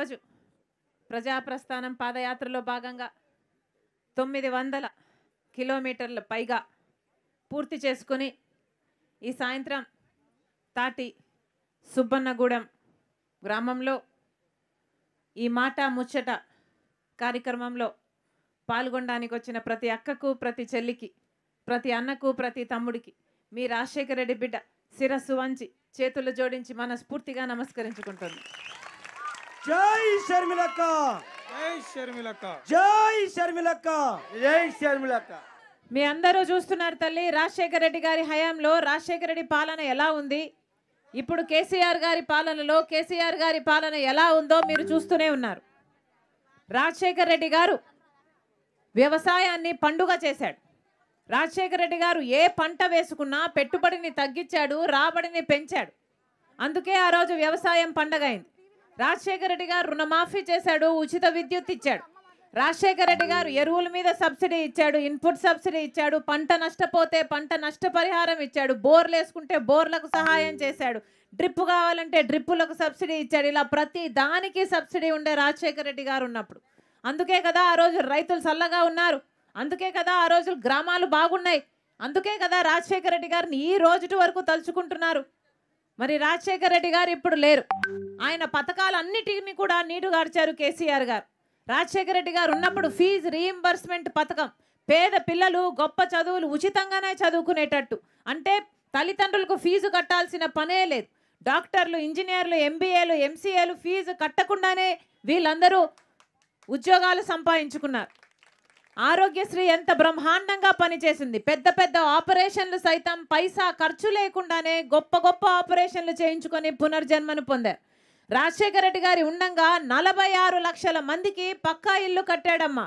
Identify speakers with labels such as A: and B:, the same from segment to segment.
A: ఈరోజు ప్రజాప్రస్థానం పాదయాత్రలో భాగంగా తొమ్మిది వందల కిలోమీటర్ల పైగా పూర్తి చేసుకుని ఈ సాయంత్రం తాటి సుబ్బన్నగూడెం గ్రామంలో ఈ మాట ముచ్చట కార్యక్రమంలో పాల్గొనడానికి వచ్చిన ప్రతి అక్కకు ప్రతి చెల్లికి ప్రతి అన్నకు ప్రతి తమ్ముడికి మీ రాజశేఖర రెడ్డి బిడ్డ శిరస్సు వంచి చేతులు జోడించి మనస్ఫూర్తిగా నమస్కరించుకుంటుంది జై శర్మిలక్క జై శర్మిలక్క జై శర్మిలక్క జై శర్మిలక్క మీ అందరూ చూస్తున్నారు తల్లి రాజశేఖర రెడ్డి గారి హయాంలో రాజశేఖర రెడ్డి పాలన ఎలా ఉంది ఇప్పుడు కేసీఆర్ గారి పాలనలో కేసీఆర్ గారి పాలన ఎలా ఉందో మీరు చూస్తూనే ఉన్నారు రాజశేఖర రెడ్డి గారు వ్యవసాయాన్ని పండుగ చేశాడు రాజశేఖర రెడ్డి గారు ఏ పంట వేసుకున్నా పెట్టుబడిని తగ్గించాడు రాబడిని పెంచాడు అందుకే ఆ రోజు వ్యవసాయం పండగ అయింది రాజశేఖర రెడ్డి గారు రుణమాఫీ చేశాడు ఉచిత విద్యుత్ ఇచ్చాడు రాజశేఖర రెడ్డి గారు ఎరువుల మీద సబ్సిడీ ఇచ్చాడు ఇన్పుట్ సబ్సిడీ ఇచ్చాడు పంట నష్టపోతే పంట నష్టపరిహారం ఇచ్చాడు బోర్లు వేసుకుంటే బోర్లకు సహాయం చేశాడు డ్రిప్ కావాలంటే డ్రిప్పులకు సబ్సిడీ ఇచ్చాడు ఇలా ప్రతి దానికి సబ్సిడీ ఉండే రాజశేఖర రెడ్డి గారు ఉన్నప్పుడు అందుకే కదా ఆ రోజు రైతులు చల్లగా ఉన్నారు అందుకే కదా ఆ రోజు గ్రామాలు బాగున్నాయి అందుకే కదా రాజశేఖర రెడ్డి గారిని ఈ రోజు వరకు తలుచుకుంటున్నారు మరి రాజశేఖర రెడ్డి గారు ఇప్పుడు లేరు ఆయన పథకాలన్నిటిని కూడా నీటు గార్చారు కేసీఆర్ గారు రాజశేఖర రెడ్డి గారు ఉన్నప్పుడు ఫీజు రీఎంబర్స్మెంట్ పథకం పేద పిల్లలు గొప్ప చదువులు ఉచితంగానే చదువుకునేటట్టు అంటే తల్లిదండ్రులకు ఫీజు కట్టాల్సిన పనే లేదు డాక్టర్లు ఇంజనీర్లు ఎంబీఏలు ఎంసీఏలు ఫీజు కట్టకుండానే వీళ్ళందరూ ఉద్యోగాలు సంపాదించుకున్నారు ఆరోగ్యశ్రీ ఎంత బ్రహ్మాండంగా పనిచేసింది పెద్ద పెద్ద ఆపరేషన్లు సైతం పైసా ఖర్చు లేకుండానే గొప్ప గొప్ప ఆపరేషన్లు చేయించుకొని పునర్జన్మను పొందారు రాజశేఖర రెడ్డి గారి ఉండంగా నలభై ఆరు లక్షల మందికి పక్కా ఇల్లు కట్టాడమ్మా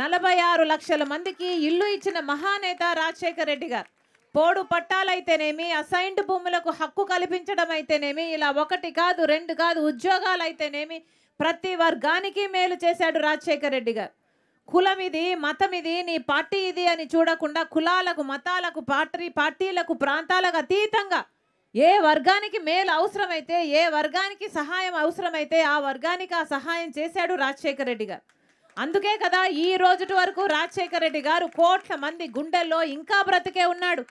A: నలభై ఆరు లక్షల మందికి ఇల్లు ఇచ్చిన మహానేత రాజశేఖర రెడ్డి గారు పోడు పట్టాలైతేనేమి అసైన్డ్ భూములకు హక్కు కల్పించడం అయితేనేమి ఇలా ఒకటి కాదు రెండు కాదు ఉద్యోగాలు అయితేనేమి ప్రతి వర్గానికి మేలు చేశాడు రాజశేఖర రెడ్డి గారు కులం ఇది మతం ఇది నీ పార్టీ ఇది అని చూడకుండా కులాలకు మతాలకు పార్టీ పార్టీలకు ప్రాంతాలకు అతీతంగా ఏ వర్గానికి మేలు అవసరమైతే ఏ వర్గానికి సహాయం అవసరమైతే ఆ వర్గానికి ఆ సహాయం చేశాడు రాజశేఖర రెడ్డి గారు అందుకే కదా ఈ రోజుటి వరకు రాజశేఖర రెడ్డి గారు కోట్ల మంది గుండెల్లో ఇంకా బ్రతికే ఉన్నాడు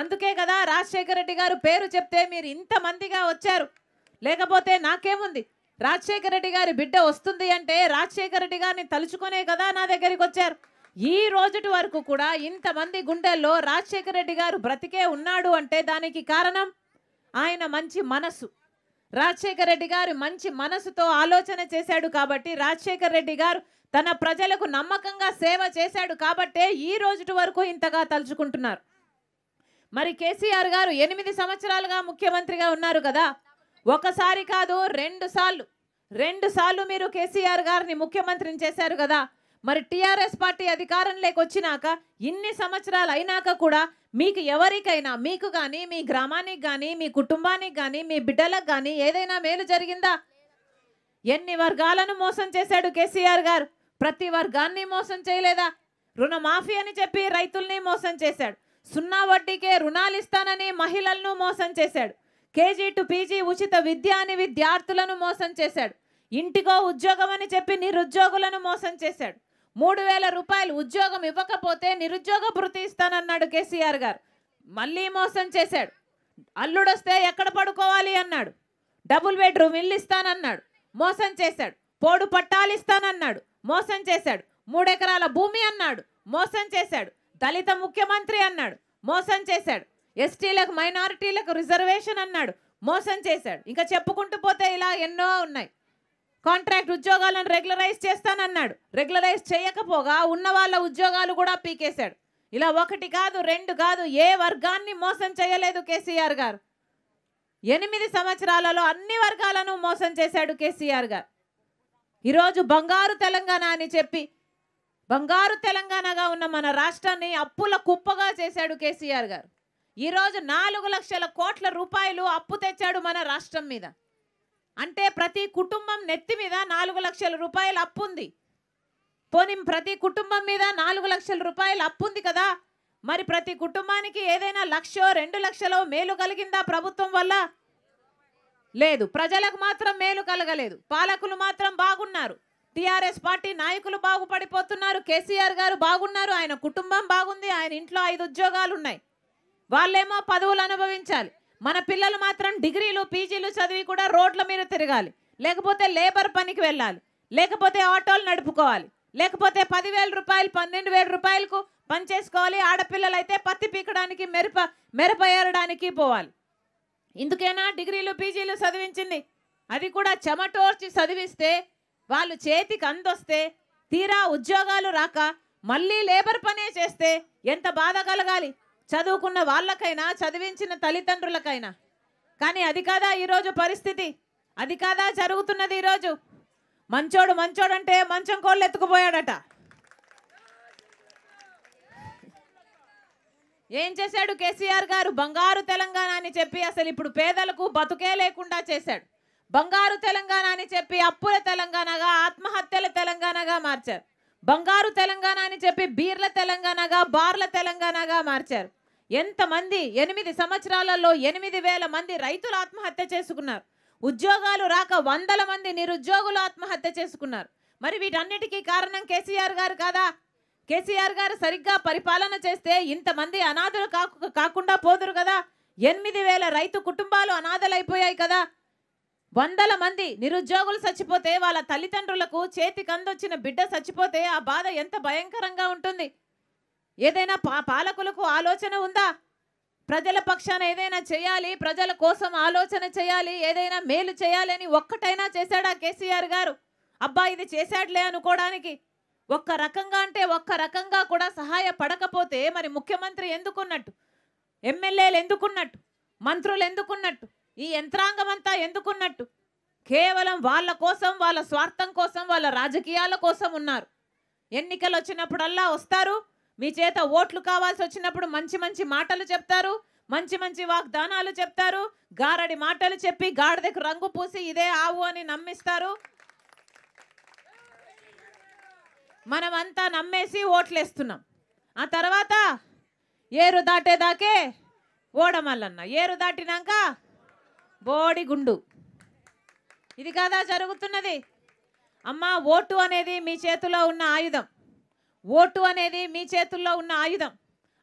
A: అందుకే కదా రాజశేఖర రెడ్డి గారు పేరు చెప్తే మీరు ఇంతమందిగా వచ్చారు లేకపోతే నాకేముంది రాజశేఖర రెడ్డి గారి బిడ్డ వస్తుంది అంటే రాజశేఖర రెడ్డి గారిని తలుచుకునే కదా నా దగ్గరికి వచ్చారు ఈ రోజుటి వరకు కూడా ఇంతమంది గుండెల్లో రాజశేఖర రెడ్డి గారు బ్రతికే ఉన్నాడు అంటే దానికి కారణం ఆయన మంచి మనసు రాజశేఖర రెడ్డి గారు మంచి మనసుతో ఆలోచన చేశాడు కాబట్టి రాజశేఖర రెడ్డి గారు తన ప్రజలకు నమ్మకంగా సేవ చేశాడు కాబట్టే ఈ రోజుటి వరకు ఇంతగా తలుచుకుంటున్నారు మరి కేసీఆర్ గారు ఎనిమిది సంవత్సరాలుగా ముఖ్యమంత్రిగా ఉన్నారు కదా ఒకసారి కాదు రెండు సార్లు రెండు సార్లు మీరు కేసీఆర్ గారిని ముఖ్యమంత్రిని చేశారు కదా మరి టీఆర్ఎస్ పార్టీ అధికారంలోకి వచ్చినాక ఇన్ని సంవత్సరాలు అయినాక కూడా మీకు ఎవరికైనా మీకు కానీ మీ గ్రామానికి కానీ మీ కుటుంబానికి కానీ మీ బిడ్డలకు కానీ ఏదైనా మేలు జరిగిందా ఎన్ని వర్గాలను మోసం చేశాడు కేసీఆర్ గారు ప్రతి వర్గాన్ని మోసం చేయలేదా రుణమాఫీ అని చెప్పి రైతుల్ని మోసం చేశాడు సున్నా వడ్డీకే రుణాలు ఇస్తానని మహిళలను మోసం చేశాడు కేజీ టు పీజీ ఉచిత విద్య అని విద్యార్థులను మోసం చేశాడు ఇంటికో ఉద్యోగం అని చెప్పి నిరుద్యోగులను మోసం చేశాడు మూడు వేల రూపాయలు ఉద్యోగం ఇవ్వకపోతే నిరుద్యోగ భృతి ఇస్తానన్నాడు కేసీఆర్ గారు మళ్ళీ మోసం చేశాడు అల్లుడొస్తే ఎక్కడ పడుకోవాలి అన్నాడు డబుల్ బెడ్రూమ్ ఇల్లు ఇస్తానన్నాడు మోసం చేశాడు పోడు పట్టాలు ఇస్తానన్నాడు మోసం చేశాడు మూడెకరాల భూమి అన్నాడు మోసం చేశాడు దళిత ముఖ్యమంత్రి అన్నాడు మోసం చేశాడు ఎస్టీలకు మైనారిటీలకు రిజర్వేషన్ అన్నాడు మోసం చేశాడు ఇంకా చెప్పుకుంటూ పోతే ఇలా ఎన్నో ఉన్నాయి కాంట్రాక్ట్ ఉద్యోగాలను రెగ్యులరైజ్ చేస్తానన్నాడు రెగ్యులరైజ్ చేయకపోగా ఉన్న వాళ్ళ ఉద్యోగాలు కూడా పీకేశాడు ఇలా ఒకటి కాదు రెండు కాదు ఏ వర్గాన్ని మోసం చేయలేదు కేసీఆర్ గారు ఎనిమిది సంవత్సరాలలో అన్ని వర్గాలను మోసం చేశాడు కేసీఆర్ గారు ఈరోజు బంగారు తెలంగాణ అని చెప్పి బంగారు తెలంగాణగా ఉన్న మన రాష్ట్రాన్ని అప్పుల కుప్పగా చేశాడు కేసీఆర్ గారు ఈరోజు నాలుగు లక్షల కోట్ల రూపాయలు అప్పు తెచ్చాడు మన రాష్ట్రం మీద అంటే ప్రతి కుటుంబం నెత్తి మీద నాలుగు లక్షల రూపాయలు అప్పు ఉంది పోనీ ప్రతి కుటుంబం మీద నాలుగు లక్షల రూపాయలు అప్పు ఉంది కదా మరి ప్రతి కుటుంబానికి ఏదైనా లక్షో రెండు లక్షలో మేలు కలిగిందా ప్రభుత్వం వల్ల లేదు ప్రజలకు మాత్రం మేలు కలగలేదు పాలకులు మాత్రం బాగున్నారు టీఆర్ఎస్ పార్టీ నాయకులు బాగుపడిపోతున్నారు కేసీఆర్ గారు బాగున్నారు ఆయన కుటుంబం బాగుంది ఆయన ఇంట్లో ఐదు ఉద్యోగాలు ఉన్నాయి వాళ్ళేమో పదవులు అనుభవించాలి మన పిల్లలు మాత్రం డిగ్రీలు పీజీలు చదివి కూడా రోడ్ల మీద తిరగాలి లేకపోతే లేబర్ పనికి వెళ్ళాలి లేకపోతే ఆటోలు నడుపుకోవాలి లేకపోతే పదివేల రూపాయలు పన్నెండు వేల రూపాయలకు పనిచేసుకోవాలి ఆడపిల్లలు అయితే పత్తి పీకడానికి మెరప మెరప ఏరడానికి పోవాలి ఇందుకేనా డిగ్రీలు పీజీలు చదివించింది అది కూడా చెమటోర్చి చదివిస్తే వాళ్ళు చేతికి అందొస్తే తీరా ఉద్యోగాలు రాక మళ్ళీ లేబర్ పనే చేస్తే ఎంత బాధ కలగాలి చదువుకున్న వాళ్ళకైనా చదివించిన తల్లిదండ్రులకైనా కానీ అది కాదా ఈరోజు పరిస్థితి అది కాదా జరుగుతున్నది ఈరోజు మంచోడు మంచోడంటే మంచం కోళ్ళు ఎత్తుకుపోయాడట ఏం చేశాడు కేసీఆర్ గారు బంగారు తెలంగాణ అని చెప్పి అసలు ఇప్పుడు పేదలకు బతుకే లేకుండా చేశాడు బంగారు తెలంగాణ అని చెప్పి అప్పుల తెలంగాణగా ఆత్మహత్యల తెలంగాణగా మార్చారు బంగారు తెలంగాణ అని చెప్పి బీర్ల తెలంగాణగా బార్ల తెలంగాణగా మార్చారు ఎంతమంది ఎనిమిది సంవత్సరాలలో ఎనిమిది వేల మంది రైతులు ఆత్మహత్య చేసుకున్నారు ఉద్యోగాలు రాక వందల మంది నిరుద్యోగులు ఆత్మహత్య చేసుకున్నారు మరి వీటన్నిటికీ కారణం కేసీఆర్ గారు కాదా కేసీఆర్ గారు సరిగ్గా పరిపాలన చేస్తే ఇంతమంది అనాథలు కాకుండా పోదురు కదా ఎనిమిది వేల రైతు కుటుంబాలు అనాథలైపోయాయి కదా వందల మంది నిరుద్యోగులు చచ్చిపోతే వాళ్ళ తల్లిదండ్రులకు చేతి కందొచ్చిన బిడ్డ చచ్చిపోతే ఆ బాధ ఎంత భయంకరంగా ఉంటుంది ఏదైనా పా పాలకులకు ఆలోచన ఉందా ప్రజల పక్షాన ఏదైనా చేయాలి ప్రజల కోసం ఆలోచన చేయాలి ఏదైనా మేలు చేయాలి అని ఒక్కటైనా చేశాడా కేసీఆర్ గారు అబ్బా ఇది చేశాడులే అనుకోవడానికి ఒక్క రకంగా అంటే ఒక్క రకంగా కూడా సహాయపడకపోతే మరి ముఖ్యమంత్రి ఎందుకున్నట్టు ఎమ్మెల్యేలు ఎందుకున్నట్టు మంత్రులు ఎందుకున్నట్టు ఈ యంత్రాంగం అంతా ఎందుకున్నట్టు కేవలం వాళ్ళ కోసం వాళ్ళ స్వార్థం కోసం వాళ్ళ రాజకీయాల కోసం ఉన్నారు ఎన్నికలు వచ్చినప్పుడల్లా వస్తారు మీ చేత ఓట్లు కావాల్సి వచ్చినప్పుడు మంచి మంచి మాటలు చెప్తారు మంచి మంచి వాగ్దానాలు చెప్తారు గారడి మాటలు చెప్పి గాడిదకు రంగు పూసి ఇదే ఆవు అని నమ్మిస్తారు మనమంతా నమ్మేసి ఓట్లేస్తున్నాం ఆ తర్వాత ఏరు దాటేదాకే ఓడమల్లన్న ఏరు దాటినాక బోడి గుండు ఇది కాదా జరుగుతున్నది అమ్మ ఓటు అనేది మీ చేతిలో ఉన్న ఆయుధం ఓటు అనేది మీ చేతుల్లో ఉన్న ఆయుధం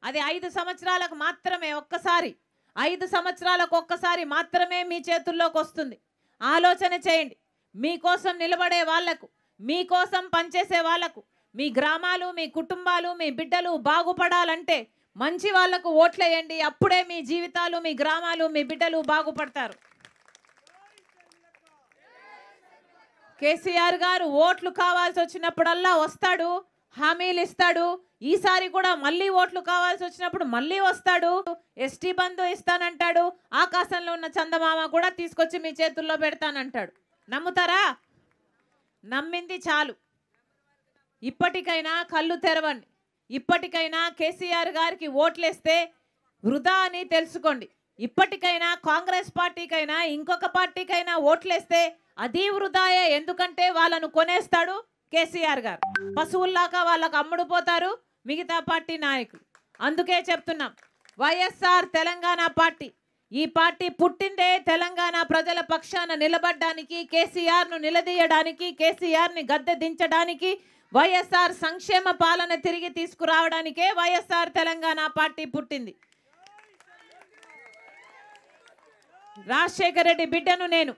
A: అది ఐదు సంవత్సరాలకు మాత్రమే ఒక్కసారి ఐదు సంవత్సరాలకు ఒక్కసారి మాత్రమే మీ చేతుల్లోకి వస్తుంది ఆలోచన చేయండి మీకోసం నిలబడే వాళ్లకు మీకోసం పనిచేసే వాళ్లకు మీ గ్రామాలు మీ కుటుంబాలు మీ బిడ్డలు బాగుపడాలంటే మంచి వాళ్లకు ఓట్లేయండి అప్పుడే మీ జీవితాలు మీ గ్రామాలు మీ బిడ్డలు బాగుపడతారు కేసీఆర్ గారు ఓట్లు కావాల్సి వచ్చినప్పుడల్లా వస్తాడు హామీలు ఇస్తాడు ఈసారి కూడా మళ్ళీ ఓట్లు కావాల్సి వచ్చినప్పుడు మళ్ళీ వస్తాడు ఎస్టీ బంధు ఇస్తానంటాడు ఆకాశంలో ఉన్న చందమామ కూడా తీసుకొచ్చి మీ చేతుల్లో పెడతానంటాడు నమ్ముతారా నమ్మింది చాలు ఇప్పటికైనా కళ్ళు తెరవండి ఇప్పటికైనా కేసీఆర్ గారికి ఓట్లేస్తే వృధా అని తెలుసుకోండి ఇప్పటికైనా కాంగ్రెస్ పార్టీకైనా ఇంకొక పార్టీకైనా ఓట్లేస్తే అది వృధాయే ఎందుకంటే వాళ్ళను కొనేస్తాడు కేసీఆర్ గారు పశువుల్లాగా వాళ్ళకు అమ్ముడుపోతారు మిగతా పార్టీ నాయకులు అందుకే చెప్తున్నాం వైఎస్ఆర్ తెలంగాణ పార్టీ ఈ పార్టీ పుట్టిందే తెలంగాణ ప్రజల పక్షాన నిలబడ్డానికి కేసీఆర్ను నిలదీయడానికి కేసీఆర్ని గద్దె దించడానికి వైఎస్ఆర్ సంక్షేమ పాలన తిరిగి తీసుకురావడానికే వైఎస్ఆర్ తెలంగాణ పార్టీ పుట్టింది రాజశేఖర రెడ్డి బిడ్డను నేను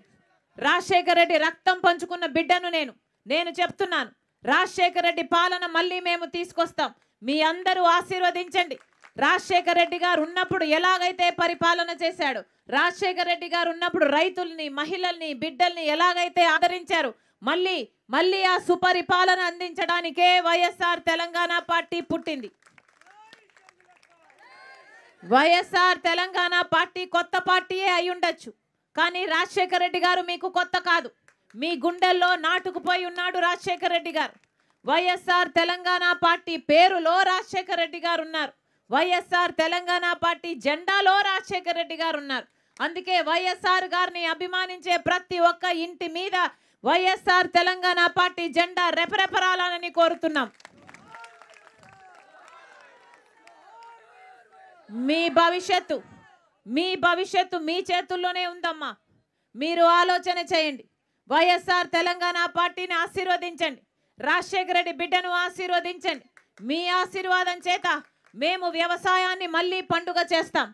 A: రాజశేఖర రెడ్డి రక్తం పంచుకున్న బిడ్డను నేను నేను చెప్తున్నాను రాజశేఖర రెడ్డి పాలన మళ్ళీ మేము తీసుకొస్తాం మీ అందరూ ఆశీర్వదించండి రాజశేఖర రెడ్డి గారు ఉన్నప్పుడు ఎలాగైతే పరిపాలన చేశాడు రాజశేఖర రెడ్డి గారు ఉన్నప్పుడు రైతుల్ని మహిళల్ని బిడ్డల్ని ఎలాగైతే ఆదరించారు మళ్ళీ మళ్ళీ ఆ సుపరిపాలన అందించడానికే వైఎస్ఆర్ తెలంగాణ పార్టీ పుట్టింది వైఎస్ఆర్ తెలంగాణ పార్టీ కొత్త పార్టీయే అయి ఉండొచ్చు కానీ రాజశేఖర రెడ్డి గారు మీకు కొత్త కాదు మీ గుండెల్లో నాటుకుపోయి ఉన్నాడు రాజశేఖర రెడ్డి గారు వైఎస్ఆర్ తెలంగాణ పార్టీ పేరులో రాజశేఖర రెడ్డి గారు ఉన్నారు వైఎస్ఆర్ తెలంగాణ పార్టీ జెండాలో రాజశేఖర రెడ్డి గారు ఉన్నారు అందుకే వైఎస్ఆర్ గారిని అభిమానించే ప్రతి ఒక్క ఇంటి మీద వైఎస్ఆర్ తెలంగాణ పార్టీ జెండా రెపరెపరాలని కోరుతున్నాం మీ భవిష్యత్తు మీ భవిష్యత్తు మీ చేతుల్లోనే ఉందమ్మా మీరు ఆలోచన చేయండి వైఎస్ఆర్ తెలంగాణ పార్టీని ఆశీర్వదించండి రాజశేఖర రెడ్డి బిడ్డను ఆశీర్వదించండి మీ ఆశీర్వాదం చేత మేము వ్యవసాయాన్ని మళ్ళీ పండుగ చేస్తాం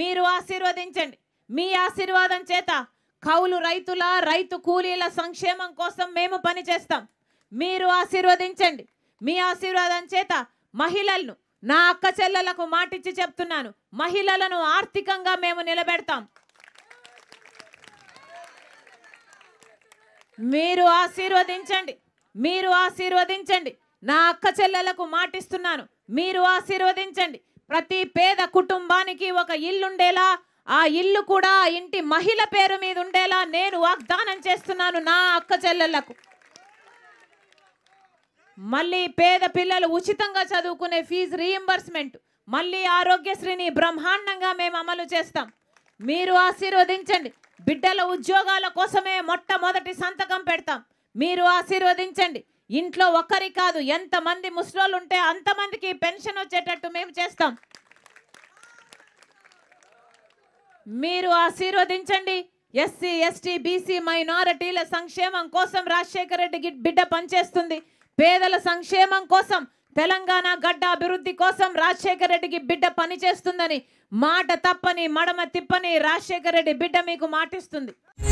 A: మీరు ఆశీర్వదించండి మీ ఆశీర్వాదం చేత కౌలు రైతుల రైతు కూలీల సంక్షేమం కోసం మేము పనిచేస్తాం మీరు ఆశీర్వదించండి మీ ఆశీర్వాదం చేత మహిళలను నా అక్క చెల్లెలకు మాటిచ్చి చెప్తున్నాను మహిళలను ఆర్థికంగా మేము నిలబెడతాం మీరు ఆశీర్వదించండి మీరు ఆశీర్వదించండి నా అక్క చెల్లెలకు మాటిస్తున్నాను మీరు ఆశీర్వదించండి ప్రతి పేద కుటుంబానికి ఒక ఇల్లుండేలా ఆ ఇల్లు కూడా ఇంటి మహిళ పేరు మీద ఉండేలా నేను వాగ్దానం చేస్తున్నాను నా అక్క చెల్లెళ్లకు మళ్ళీ పేద పిల్లలు ఉచితంగా చదువుకునే ఫీజు రీఎంబర్స్మెంట్ మళ్ళీ ఆరోగ్యశ్రీని బ్రహ్మాండంగా మేము అమలు చేస్తాం మీరు ఆశీర్వదించండి బిడ్డల ఉద్యోగాల కోసమే మొట్టమొదటి సంతకం పెడతాం మీరు ఆశీర్వదించండి ఇంట్లో ఒక్కరి కాదు ఎంతమంది ముసలోళ్ళు ఉంటే అంతమందికి పెన్షన్ వచ్చేటట్టు మేము చేస్తాం మీరు ఆశీర్వదించండి ఎస్సీ ఎస్టీ బీసీ మైనారిటీల సంక్షేమం కోసం రాజశేఖర రెడ్డి బిడ్డ పనిచేస్తుంది పేదల సంక్షేమం కోసం తెలంగాణ గడ్డ అభివృద్ధి కోసం రాజశేఖర రెడ్డికి బిడ్డ పని చేస్తుందని మాట తప్పని మడమ తిప్పని రాజశేఖర రెడ్డి బిడ్డ మీకు మాటిస్తుంది